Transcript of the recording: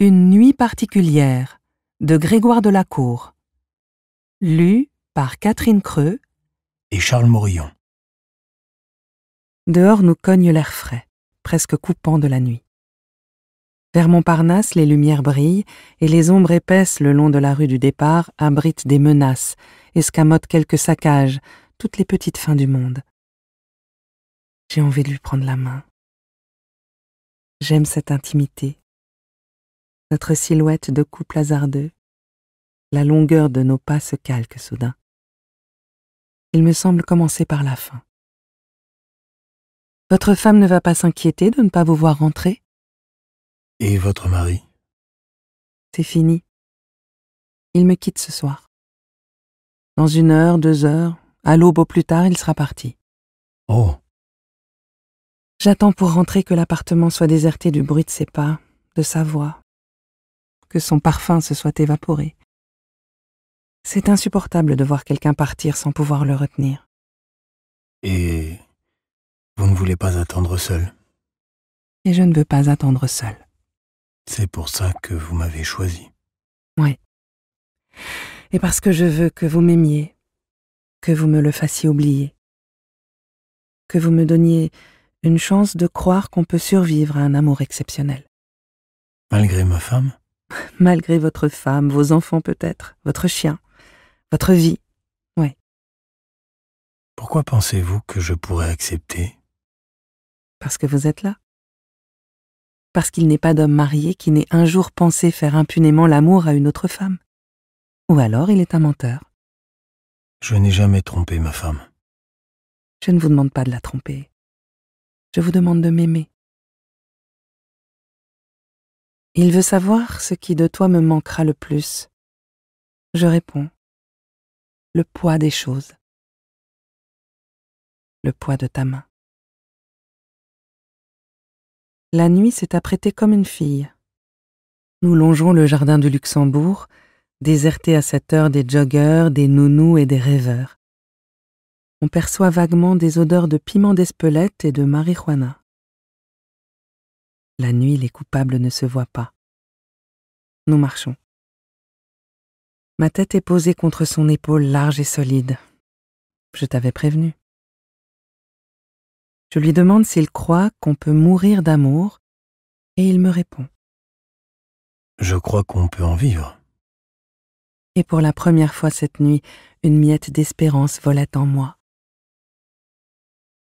Une nuit particulière de Grégoire de la Cour. par Catherine Creux et Charles Morillon. Dehors nous cogne l'air frais, presque coupant de la nuit. Vers Montparnasse, les lumières brillent et les ombres épaisses le long de la rue du départ abritent des menaces, escamotent quelques saccages, toutes les petites fins du monde. J'ai envie de lui prendre la main. J'aime cette intimité, notre silhouette de couple hasardeux. La longueur de nos pas se calque soudain. Il me semble commencer par la fin. Votre femme ne va pas s'inquiéter de ne pas vous voir rentrer Et votre mari C'est fini. Il me quitte ce soir. Dans une heure, deux heures, à l'aube au plus tard, il sera parti. Oh J'attends pour rentrer que l'appartement soit déserté du bruit de ses pas, de sa voix, que son parfum se soit évaporé. C'est insupportable de voir quelqu'un partir sans pouvoir le retenir. Et vous ne voulez pas attendre seul Et je ne veux pas attendre seul. C'est pour ça que vous m'avez choisi. Oui. Et parce que je veux que vous m'aimiez, que vous me le fassiez oublier, que vous me donniez une chance de croire qu'on peut survivre à un amour exceptionnel. Malgré ma femme malgré votre femme, vos enfants peut-être, votre chien, votre vie. oui. Pourquoi pensez-vous que je pourrais accepter Parce que vous êtes là. Parce qu'il n'est pas d'homme marié qui n'ait un jour pensé faire impunément l'amour à une autre femme. Ou alors il est un menteur. Je n'ai jamais trompé ma femme. Je ne vous demande pas de la tromper. Je vous demande de m'aimer. Il veut savoir ce qui de toi me manquera le plus. Je réponds. Le poids des choses. Le poids de ta main. La nuit s'est apprêtée comme une fille. Nous longeons le jardin du Luxembourg, déserté à cette heure des joggeurs, des nounous et des rêveurs. On perçoit vaguement des odeurs de piment d'Espelette et de marijuana. La nuit, les coupables ne se voient pas. Nous marchons. Ma tête est posée contre son épaule large et solide. Je t'avais prévenu. Je lui demande s'il croit qu'on peut mourir d'amour, et il me répond. Je crois qu'on peut en vivre. Et pour la première fois cette nuit, une miette d'espérance volait en moi.